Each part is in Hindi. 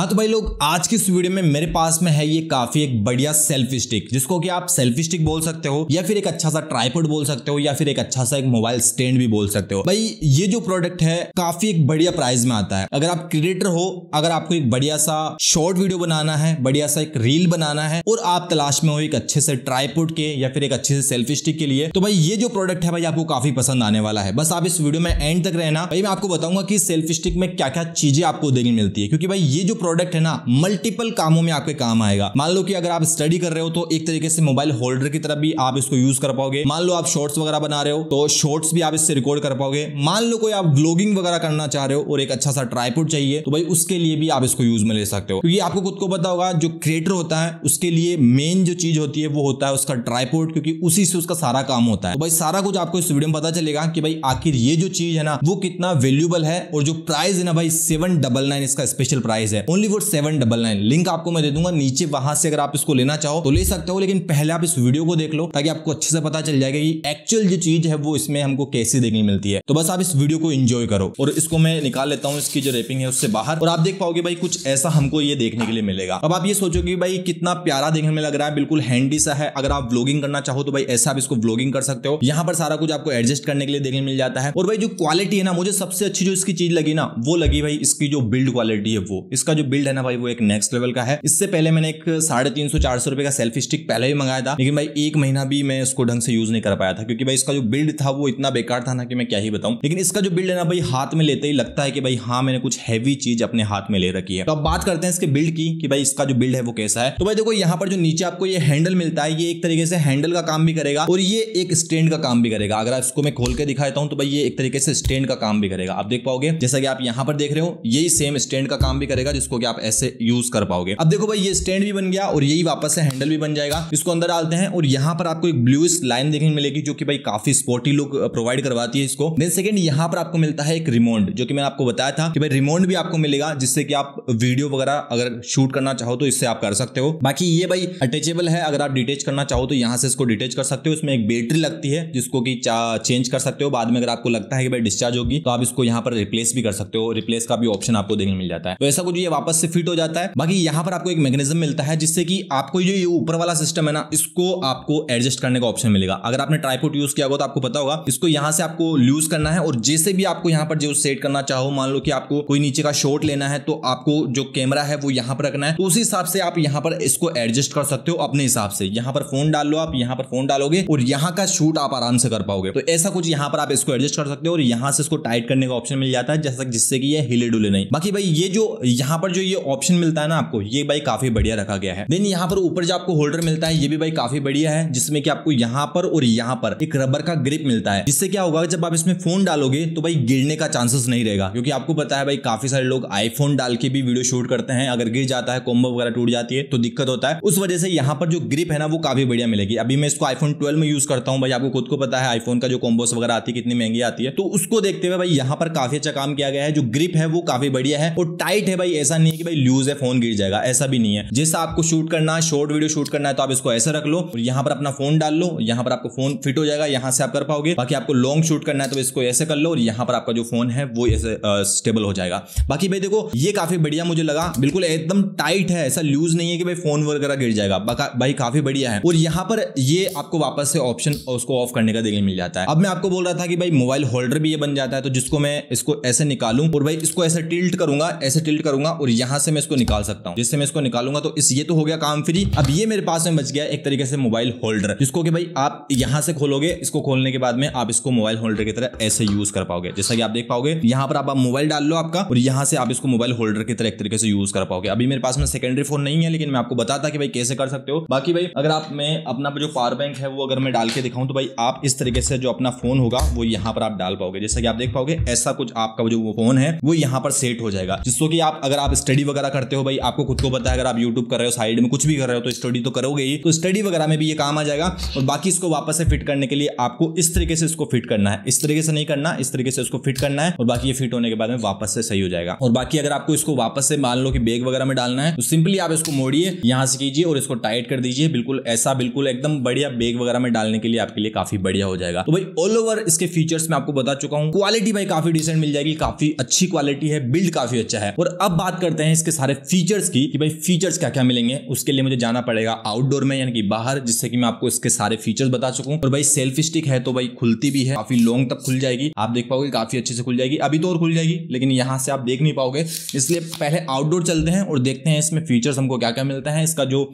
हाँ तो भाई लोग आज की इस वीडियो में मेरे पास में है ये काफी एक बढ़िया सेल्फी स्टिक जिसको कि आप सेल्फी स्टिक बोल सकते हो या फिर एक अच्छा सा ट्राईपोड बोल सकते हो या फिर एक अच्छा सा एक मोबाइल स्टैंड भी बोल सकते हो भाई ये जो प्रोडक्ट है काफी एक बढ़िया प्राइस में आता है अगर आप क्रिएटर हो अगर आपको एक बढ़िया सा शॉर्ट वीडियो बनाना है बढ़िया सा एक रील बनाना है और आप तलाश में हो एक अच्छे से ट्राईपोड के या फिर एक अच्छे से सेल्फी स्टिक के लिए तो भाई ये जो प्रोडक्ट है भाई आपको काफी पसंद आने वाला है बस आप इस वीडियो में एंड तक रहना भाई मैं आपको बताऊंगा कि सेल्फी स्टिक में क्या क्या चीजें आपको देखने मिलती है क्योंकि भाई ये जो प्रोडक्ट है ना मल्टीपल कामों में आपके काम आएगा मान लो कि अगर आप स्टडी कर रहे हो तो एक तरीके से मोबाइल होल्डर की तरफ भी आप इसको यूज कर पाओगे मान लो आप शॉर्ट्स वगैरह बना रहे हो तो शॉर्ट्स भी आप इससे रिकॉर्ड कर पाओगे मान लो कोई आप ब्लॉगिंग वगैरह करना चाह रहे हो और एक अच्छा सा ट्राईपुट चाहिए तो भाई उसके लिए भी आप इसको यूज में ले सकते हो क्योंकि आपको खुद को पता होगा जो क्रिएटर होता है उसके लिए मेन जो चीज होती है वो होता है उसका ट्राईपुट क्योंकि उसी से उसका सारा काम होता है तो भाई सारा कुछ आपको इस वीडियो में पता चलेगा कि भाई आखिर ये जो चीज है ना वो कितना वेल्यूबल है और जो प्राइस है ना भाई सेवन डबल नाइन इसका स्पेशल प्राइस है only for seven double nine link आपको मैं दे दूंगा नीचे वहां से अगर आप इसको लेना चाहो तो ले सकते हो लेकिन पहले आप इस वीडियो को देख लो ताकि आपको अच्छे से पता चल जाएगा कि एक्चुअल जो चीज है वो इसमें हमको कैसे देखने मिलती है तो बस आप इस वीडियो को इंजॉय करो और इसको मैं निकाल लेता हूँ इसकी जो रेपिंग है उससे बाहर और आप देख पाओगे भाई कुछ ऐसा हमको ये देखने के लिए मिलेगा अब आप ये सोचो कि भाई कितना प्यारा देखने में लग रहा है बिल्कुल हैंडी सा है अगर आप ब्लॉगिंग करना चाहो तो भाई ऐसा आप इसको ब्लॉगिंग कर सकते हो यहाँ पर सारा कुछ आपको एडजस्ट करने के लिए देखने मिल जाता है और भाई जो क्वालिटी है ना मुझे सबसे अच्छी जो इसकी चीज लगी ना वो लगी भाई इसकी जो बिल्ड क्वालिटी है वो इसका जो बिल्ड है ना भाई वो एक नेक्स्ट लेवल का है इससे पहले मैंने एक साढ़े तीन सौ चार सौ रुपए का सेल्फी स्टिक पहले भी मंगाया था लेकिन भाई एक महीना भी मैं इसको ढंग से यूज नहीं कर पाया था क्योंकि भाई इसका जो बिल्ड था वो इतना बेकार था ना कि मैं क्या ही बताऊं लेकिन इसका जो बिल्ड है ना भाई हाथ में लेते ही लगता है कि भाई हाँ मैंने कुछ हैवी चीज अपने हाथ में ले रखी है तो अब बात करते हैं इसके बिल्ड की कि भाई इसका जो बिल्ड है वो कैसा है तो भाई देखो यहाँ पर जो नीचे आपको ये हैंडल मिलता है ये एक तरीके से हैंडल का काम भी करेगा और ये एक स्टैंड का काम भी करेगा अगर इसको मैं खोल के दिखाता हूँ तो भाई ये एक तरीके से स्टैंड का काम भी करेगा आप देख पाओगे जैसा कि आप यहाँ पर देख रहे हो यही सेम स्टैंड का काम भी करेगा जिसको जिसको कि आप ऐसे यूज कर पाओगे अब देखो भाई ये स्टैंड भी बन गया और यही वापस से हैंडल भी बन जाएगा इसको अंदर डालते हैं और यहाँ पर आपको एक ब्लू लाइन देखने मिलेगी जो कि भाई काफी स्पोर्टी लुक प्रोवाइड करवाती है इसको देन सेकंड यहाँ पर आपको मिलता है एक रिमोट जो कि मैंने आपको बताया था कि भाई रिमोट भी आपको मिलेगा जिससे कि आप वीडियो वगैरह अगर शूट करना चाहो तो इससे आप कर सकते हो बाकी ये भाई अटैचेबल है अगर आप डिटेच करना चाहो तो यहाँ से इसको डिटेच कर सकते हो इसमें एक बैटरी लगती है जिसको कि चेंज कर सकते हो बाद में अगर आपको लगता है कि भाई डिस्चार्ज होगी तो आप इसको यहाँ पर रिप्लेस भी कर सकते हो रिप्लेस का भी ऑप्शन आपको देखने मिल जाता है तो ऐसा कुछ ये वापस से फिट हो जाता है बाकी यहाँ पर आपको एक मैकेनिज्म मिलता है जिससे कि आपको जो ये ऊपर वाला सिस्टम है ना इसको आपको एडजस्ट करने का ऑप्शन मिलेगा अगर आपने ट्राईपोर्ट यूज किया होगा तो आपको पता होगा इसको यहाँ से आपको लूज करना है और जैसे भी आपको यहाँ पर जो सेट करना चाहो मान लो कि आपको कोई नीचे का शॉर्ट लेना है तो आपको जो कैमरा है वो यहाँ पर रखना है तो उसी हिसाब से आप यहाँ पर इसको एडजस्ट कर सकते हो अपने हिसाब से यहाँ पर फोन डाल लो आप यहाँ पर फोन डालोगे और यहाँ का शूट आप आराम से कर पाओगे तो ऐसा कुछ यहाँ पर आप इसको एडजस्ट कर सकते हो और यहाँ से इसको टाइट करने का ऑप्शन मिल जाता है जैसा जिससे कि ये हिले डुले नहीं बाकी भाई ये जो यहाँ पर पर जो ये ऑप्शन मिलता है ना आपको ये बाइक काफी बढ़िया रखा गया है देन यहाँ पर ऊपर जो आपको होल्डर मिलता है ये भी बाइक काफी बढ़िया है जिसमें कि आपको यहाँ पर और यहाँ पर एक रबर का ग्रिप मिलता है जिससे क्या होगा जब आप इसमें फोन डालोगे तो भाई गिरने का चांसेस नहीं रहेगा क्योंकि आपको पता है भाई काफी सारे लोग आईफोन डाल के भी वीडियो शूट करते हैं अगर गिर जाता है कोम्बो वगैरह टूट जाती है तो दिक्कत होता है उस वजह से यहाँ पर जो ग्रिप है ना वो काफी बढ़िया मिलेगी अभी मैं इसको आईफोन ट्वेल्व में यूज करता हूँ भाई आपको खुद को पता है आईफोन का जो कॉम्बोस वगैरह आती है कितनी महंगी आती है तो उसको देखते हुए भाई यहाँ पर काफी अच्छा काम किया गया है जो ग्रिप है वो काफी बढ़िया है और टाइट है भाई ऐसा ऐसा नहीं है कि भाई लूज है फोन गिर जाएगा ऐसा भी नहीं है जैसा आपको शूट करना है शॉर्ट वीडियो शूट करना है तो आप इसको ऐसा रख लो और यहाँ पर अपना फोन डाल लो यहाँ पर आपको फोन फिट हो जाएगा यहाँ से आप कर पाओगे बाकी आपको लॉन्ग शूट करना है तो इसको ऐसे कर लो और यहाँ पर आपका जो फोन है वो ऐसे स्टेबल हो जाएगा बाकी भाई देखो ये काफी बढ़िया मुझे लगा बिल्कुल एकदम टाइट है ऐसा लूज नहीं है कि भाई फोन वगैरह गिर जाएगा भाई काफी बढ़िया है और यहाँ पर ये आपको वापस से ऑप्शन उसको ऑफ करने का देखने मिल जाता है अब मैं आपको बोल रहा था कि भाई मोबाइल होल्डर भी ये बन जाता है तो जिसको मैं इसको ऐसे निकालू और भाई इसको ऐसे टिल्ट करूंगा ऐसे टिल्ट करूंगा और और यहाँ से मैं इसको निकाल सकता हूँ जिससे मैं इसको निकालूंगा तो इस ये तो हो गया काम फ्री अब ये मेरे पास में बच गया एक तरीके से मोबाइल होल्डर जिसको कि भाई आप यहाँ से खोलोगे इसको खोलने के बाद में आप इसको मोबाइल होल्डर की तरह ऐसे यूज कर पाओगे जैसा कि आप देख पाओगे यहाँ पर आप मोबाइल डाल लो आपका और यहाँ से आप इसको मोबाइल होल्डर की तरह एक तरीके से यूज कर पाओगे अभी मेरे पास में सेकेंडरी फोन नहीं है लेकिन मैं आपको बताता कि भाई कैसे कर सकते हो बाकी भाई अगर आप मैं अपना जो पावर बैंक है वो अगर मैं डाल के दिखाऊं तो भाई आप इस तरीके से जो अपना फोन होगा वो यहाँ पर आप डाल पाओगे जैसा कि आप देख पाओगे ऐसा कुछ आपका जो फोन है वो यहाँ पर सेट हो जाएगा जिसको कि आप अगर आप स्टडी वगैरह करते हो भाई आपको खुद को पता है अगर आप यूट्यूब कर रहे हो साइड में कुछ भी कर रहे हो तो स्टडी तो करोगे ही तो स्टडी वगैरह में भी ये काम आ जाएगा और बाकी इसको वापस से फिट करने के लिए आपको इस तरीके से इसको फिट करना है इस तरीके से नहीं करना इस तरीके से उसको फिट करना है और बाकी ये फिट होने के बाद में वापस से सही हो जाएगा और बाकी अगर आपको इसको वापस से मान लो कि बैग वगैरह में डालना है तो सिंपली आप इसको मोड़िए यहाँ से कीजिए और इसको टाइट कर दीजिए बिल्कुल ऐसा बिल्कुल एकदम बढ़िया बैग वगैरह में डालने के लिए आपके लिए काफी बढ़िया हो जाएगा तो भाई ऑल ओवर इसके फीचर्स में आपको बता चुका हूँ क्वालिटी भाई काफी डिसेंट मिल जाएगी काफी अच्छी क्वालिटी है बिल्ड काफी अच्छा है और अब बात कर करते हैं इसके सारे फीचर्स की कि भाई फीचर्स क्या क्या मिलेंगे उसके लिए मुझे जाना पड़ेगा आउटडोर में यानी कि बाहर जिससे कि मैं आपको इसके सारे फीचर्स बता चुकूं और भाई सेल्फ स्टिक है तो भाई खुलती भी है काफी लॉन्ग तक खुल जाएगी आप देख पाओगे काफी अच्छे से खुल जाएगी अभी तो और खुल जाएगी लेकिन यहाँ से आप देख नहीं पाओगे इसलिए पहले आउटडोर चलते हैं और देखते हैं इसमें फीचर्स हमको क्या क्या मिलता है इसका जो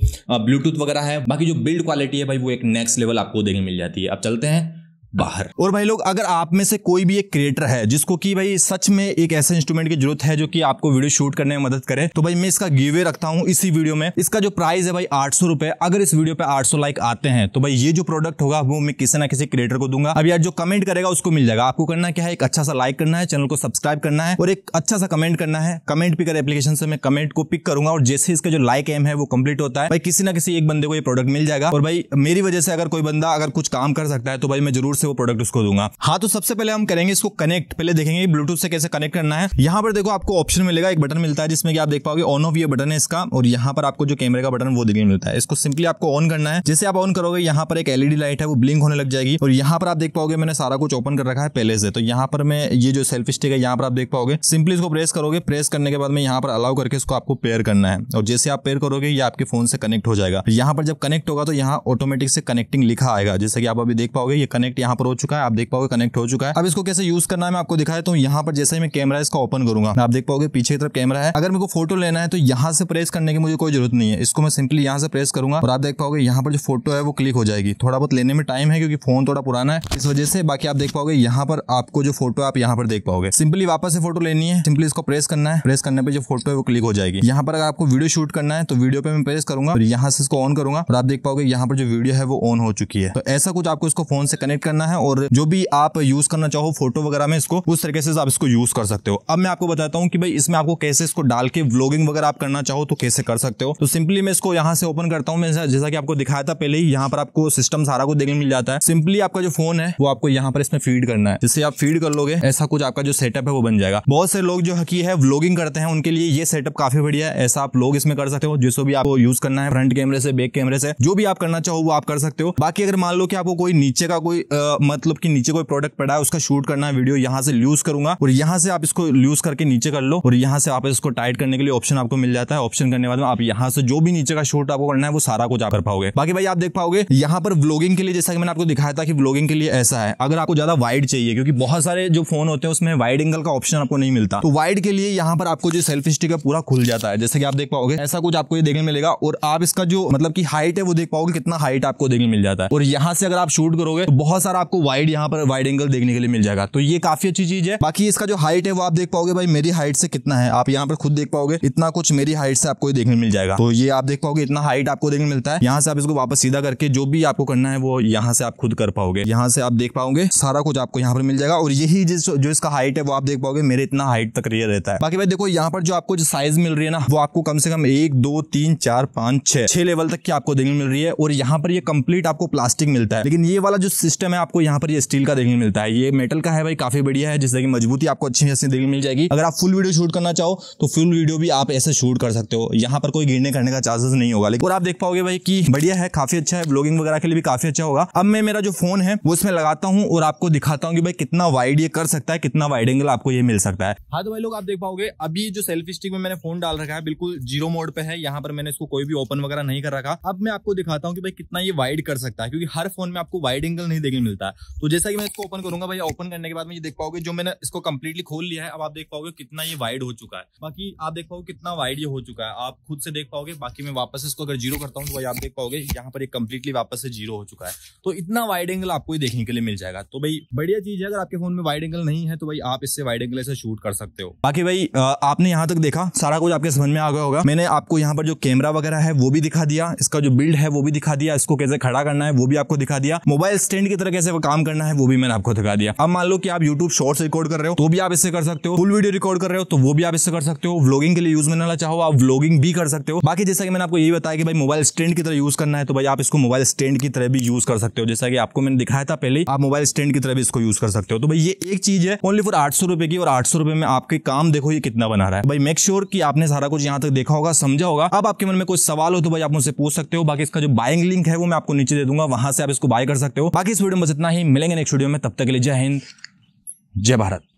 ब्लूटूथ वगैरह है बाकी जो बिल्ड क्वालिटी है भाई वो एक नेक्स्ट लेवल आपको देखने मिल जाती है अब चलते हैं बाहर और भाई लोग अगर आप में से कोई भी एक क्रिएटर है जिसको कि भाई सच में एक ऐसे इंस्ट्रूमेंट की जरूरत है जो कि आपको वीडियो शूट करने में मदद करे तो भाई मैं इसका गिवे रखता हूँ इसी वीडियो में इसका जो प्राइस है भाई आठ सौ रुपए अगर इस वीडियो पे आठ सौ लाइक आते हैं तो भाई ये जो प्रोडक्ट होगा वो मैं किसी ना किसी क्रिएटर को दूंगा अब यार जो कमेंट करेगा उसको मिल जाएगा आपको करना क्या है एक अच्छा सा लाइक करना है चैनल को सब्सक्राइब करना है और एक अच्छा सा कमेंट करना है कमेंट पिकर एप्लीकेशन से मैं कमेंट को पिक करूंगा और जैसे इसका जो लाइक एम है वो कंप्लीट होता है भाई किसी ना किसी एक बंदे को ये प्रोडक्ट मिल जाएगा और भाई मेरी वजह से अगर कोई बंदा अगर कुछ काम कर सकता है तो भाई मैं जरूर से से वो प्रोडक्ट उसको दूंगा हाँ तो सबसे पहले हम करेंगे इसको कनेक्ट पहले देखेंगे ब्लूटूथ से कैसे कनेक्ट करना है यहाँ पर देखो आपको ऑप्शन मिलेगा एक बटन मिलता है जिसमें कि आप देख पाओगे ऑन ऑफ ये बटन है इसका और यहाँ पर आपको जो कैमरे का बटन वो देखने मिलता है इसको सिंपली आपको ऑन करना है जैसे आप ऑन करोगे यहाँ पर एक एलईडी लाइट है वो ब्लिंक होने लग जाएगी और यहाँ पर आप देख पाओगे मैंने सारा कुछ ओपन कर रखा है पहले से तो यहाँ पर मैं ये जो सेल्फ स्टिक है यहाँ पर आप देख पाओगे सिंपली इसको प्रेस करोगे प्रेस करने के बाद में यहाँ पर अलाउ करके इसको आपको पेयर करना है और जैसे आप पेयर करोगे ये आपके फोन से कनेक्ट हो जाएगा यहाँ पर जब कनेक्ट होगा तो यहाँ ऑटोमेटिक से कनेक्टिंग लिखा आएगा जैसे कि आप अभी देख पाओगे ये कनेक्ट यहाँ यहाँ पर हो चुका है आप देख पाओगे कनेक्ट हो चुका है अब इसको कैसे यूज करना है मैं आपको दिखा देता हूँ यहाँ पर जैसे ही मैं कैमरा इसका ओपन करूंगा आप देख पाओगे पीछे की तरफ कैमरा है अगर मेरे को फोटो लेना है तो यहाँ से प्रेस करने की मुझे कोई जरूरत नहीं है इसको मैं सिंपली यहाँ से प्रेस करूंगा और आप देख पाओगे यहाँ पर जो फोटो है वो क्लिक हो जाएगी थोड़ा बहुत लेने में टाइम है क्योंकि फोन थोड़ा पुराना है इस वजह से बाकी आप देख पाओगे यहाँ पर आपको जो फोटो आप यहाँ पर देख पाओगे सिंपली वापस से फोटो लेनी है सिंपली इसको प्रेस करना है प्रेस करने पर जो फोटो है वो क्लिक हो जाएगी यहाँ पर अगर आपको वीडियो शूट करना है तो वीडियो पे मैं प्रेस करूंगा यहाँ से इसको ऑन करूंगा और आप देख पाओगे यहाँ पर जो वीडियो है वो ऑन हो चुकी है तो ऐसा कुछ आपको इसको फोन से कनेक्ट करना करना है और जो भी आप यूज करना चाहो फोटो वगैरह में इसको उस तरीके से आप इसको यूज कर सकते हो अब मैं आपको बताता हूँ कि भाई इसमें आपको कैसे इसको डाल के व्लॉगिंग वगैरह आप करना चाहो तो कैसे कर सकते हो तो सिंपली मैं इसको यहाँ से ओपन करता हूँ जैसा कि आपको दिखाया था पहले ही यहाँ पर आपको सिस्टम सारा को देखने मिल जाता है सिंपली आपका जो फोन है वो आपको यहाँ पर इसमें फीड करना है जिससे आप फीड कर लोगे ऐसा कुछ आपका जो सेटअप है वो बन जाएगा बहुत से लोग जो हकी है व्लॉगिंग करते हैं उनके लिए ये सेटअप काफी बढ़िया है ऐसा आप लोग इसमें कर सकते हो जिसको भी आपको यूज करना है फ्रंट कैमरे से बैक कैमरे से जो भी आप करना चाहो वो आप कर सकते हो बाकी अगर मान लो कि आपको कोई नीचे का कोई मतलब कि नीचे कोई प्रोडक्ट पड़ा है उसका शूट करना है वीडियो यहाँ से लूज करूंगा और यहाँ से आप इसको लूज करके नीचे कर लो और यहाँ से आप इसको टाइट करने के लिए ऑप्शन आपको मिल जाता है ऑप्शन करने बाद में आप यहाँ से जो भी नीचे का शूट आपको करना है वो सारा कुछ कर पाओगे बाकी भाई आप देख पाओगे यहाँ पर ब्लॉगिंग के लिए जैसा कि मैंने आपको दिखाया था कि ब्लॉगिंग के लिए ऐसा है अगर आपको ज्यादा वाइड चाहिए क्योंकि बहुत सारे जो फोन होते हैं उसमें वाइड एंगल का ऑप्शन आपको नहीं मिलता तो वाइड के लिए यहाँ पर आपको जो सेल्फी स्टिक है पूरा खुल जाता है जैसे कि आप देख पाओगे ऐसा कुछ आपको ये देखने मिलेगा और आप इसका जो मतलब की हाइट है वो देख पाओगे कितना हाइट आपको देखने मिल जाता है और यहाँ से अगर आप शूट करोगे तो बहुत सारा सारा आपको वाइड यहाँ पर वाइड एंगल देखने के लिए मिल जाएगा तो ये काफी अच्छी चीज है बाकी इसका जो हाइट है वो आप देख पाओगे भाई मेरी हाइट से कितना है आप यहाँ पर खुद देख पाओगे इतना कुछ मेरी हाइट से आपको देखने मिल जाएगा तो ये आप देख पाओगे इतना हाइट आपको देखने मिलता है यहाँ से आप इसको वापस सीधा करके जो भी आपको करना है वो यहाँ से आप खुद कर पाओगे यहाँ से आप देख पाओगे सारा कुछ आपको यहाँ पर मिल जाएगा और यही जिस जो इसका हाइट है वो आप देख पाओगे मेरे इतना हाइट तक ये रहता है बाकी भाई देखो यहाँ पर जो आपको जो साइज मिल रही है ना वो आपको कम से कम एक दो तीन चार पांच छह छह लेवल तक की आपको देखने मिल रही है और यहाँ पर ये कंप्लीट आपको प्लास्टिक मिलता है लेकिन ये वाला जो सिस्टम है आपको यहाँ पर ये स्टील का देखने मिलता है ये मेटल का है भाई काफी बढ़िया है जिससे कि मजबूती आपको अच्छी अच्छी देखने मिल जाएगी अगर आप फुल वीडियो शूट करना चाहो तो फुल वीडियो भी आप ऐसे शूट कर सकते हो यहाँ पर कोई गिरने करने का चांसेस नहीं होगा लेकिन और आप देख पाओगे भाई की बढ़िया है काफी अच्छा है ब्लॉगिंग वगैरह के लिए भी काफी अच्छा होगा अब मैं मेरा जो फोन है वो इसमें लगाता हूँ और आपको दिखाता हूँ कि भाई कितना वाइड ये कर सकता है कितना वाइड एंगल आपको ये मिल सकता है हाँ तो भाई लोग आप देख पाओगे अभी जो सेल्फी स्टिक में मैंने फोन डाल रखा है बिल्कुल जीरो मोड पे है यहाँ पर मैंने इसको कोई भी ओपन वगैरह नहीं कर रखा अब मैं आपको दिखाता हूँ कि भाई कितना ये वाइड कर सकता है क्योंकि हर फोन में आपको वाइड एंगल नहीं देखने मिलता मिलता है तो जैसा कि मैं इसको ओपन करूंगा भाई ओपन करने के बाद में ये देख पाओगे जो मैंने इसको कम्प्लीटली खोल लिया है अब आप देख पाओगे कितना ये वाइड हो चुका है बाकी आप देख पाओगे कितना वाइड ये हो चुका है आप खुद से देख पाओगे बाकी मैं वापस इसको अगर जीरो करता हूँ तो भाई आप देख पाओगे यहाँ पर कम्प्लीटली वापस से जीरो हो चुका है तो इतना वाइड एंगल आपको ये देखने के लिए मिल जाएगा तो भाई बढ़िया चीज है अगर आपके फोन में वाइड एंगल नहीं है तो भाई आप इससे वाइड एंगल से शूट कर सकते हो बाकी भाई आपने यहाँ तक देखा सारा कुछ आपके समझ में आ गया होगा मैंने आपको यहाँ पर जो कैमरा वगैरह है वो भी दिखा दिया इसका जो बिल्ड है वो भी दिखा दिया इसको कैसे खड़ा करना है वो भी आपको दिखा दिया मोबाइल स्टैंड की तरह कैसे कैसे वो काम करना है वो भी मैंने आपको दिखा दिया अब मान लो कि आप यूट्यूब शॉर्ट्स रिकॉर्ड कर रहे हो तो भी आप इससे कर सकते हो फुल वीडियो रिकॉर्ड कर रहे हो तो वो भी आप इससे कर सकते हो व्लॉगिंग के लिए यूज में ना चाहो आप व्लॉगिंग भी कर सकते हो बाकी जैसा कि मैंने आपको यही बताया कि भाई मोबाइल स्टैंड की तरह यूज करना है तो भाई आप इसको मोबाइल स्टैंड की तरह भी यूज कर सकते हो जैसा कि आपको मैंने दिखाया था पहले आप मोबाइल स्टैंड की तरह भी इसको यूज कर सकते हो तो भाई ये एक चीज है ओनली फॉर आठ सौ रुपए की और आठ सौ रुपए में आपके काम देखो ये कितना बना रहा है भाई मेक श्योर की आपने सारा कुछ यहाँ तक देखा होगा समझा होगा अब आपके मन में कोई सवाल हो तो भाई आप मुझसे पूछ सकते हो बाकी इसका जो बाइंग लिंक है वो मैं आपको नीचे दे दूंगा वहां से आप इसको बाय कर सकते हो बाकी इस वीडियो में इतना ही मिलेंगे नेक्स्ट वीडियो में तब तक के लिए जय हिंद जय भारत